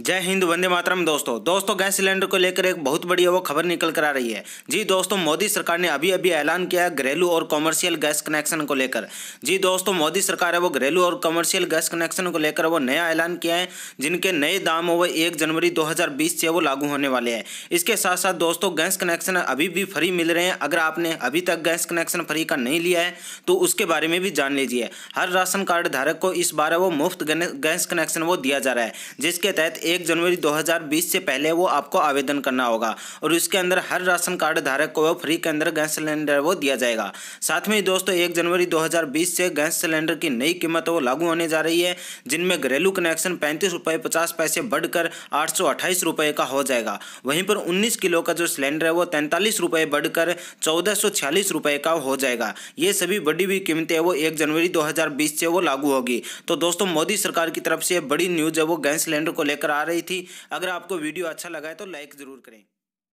जय हिंद वंदे मातरम दोस्तों दोस्तों गैस सिलेंडर को लेकर एक बहुत बड़ी वो खबर निकल कर आ रही है जी दोस्तों मोदी सरकार ने अभी अभी ऐलान किया है घरेलू और कॉमर्शियल गैस कनेक्शन को लेकर जी दोस्तों मोदी सरकार है वो घरेलू और कॉमर्शियल गैस कनेक्शन को लेकर वो नया ऐलान किया है जिनके नए दाम वो एक जनवरी दो से वो लागू होने वाले हैं इसके साथ साथ दोस्तों गैस कनेक्शन अभी भी फ्री मिल रहे हैं अगर आपने अभी तक गैस कनेक्शन फ्री का नहीं लिया है तो उसके बारे में भी जान लीजिए हर राशन कार्ड धारक को इस बार वो मुफ्त गैस कनेक्शन वो दिया जा रहा है जिसके तहत एक जनवरी 2020 से पहले वो आपको आवेदन करना होगा और इसके अंदर हर राशन कार्ड धारक को फ्री के अंदर गैस सिलेंडर वो दिया जाएगा साथ में दोस्तों एक जनवरी 2020 से गैस सिलेंडर की नई कीमत वो लागू होने जा रही है जिनमें घरेलू कनेक्शन पैंतीस रुपये पचास पैसे बढ़कर आठ का हो जाएगा वहीं पर उन्नीस किलो का जो सिलेंडर है वो तैंतालीस बढ़कर चौदह का हो जाएगा ये सभी बड़ी हुई कीमतें वो एक जनवरी दो से वो लागू होगी तो दोस्तों मोदी सरकार की तरफ से बड़ी न्यूज़ है वो गैस सिलेंडर को लेकर आ रही थी अगर आपको वीडियो अच्छा लगा है तो लाइक ज़रूर करें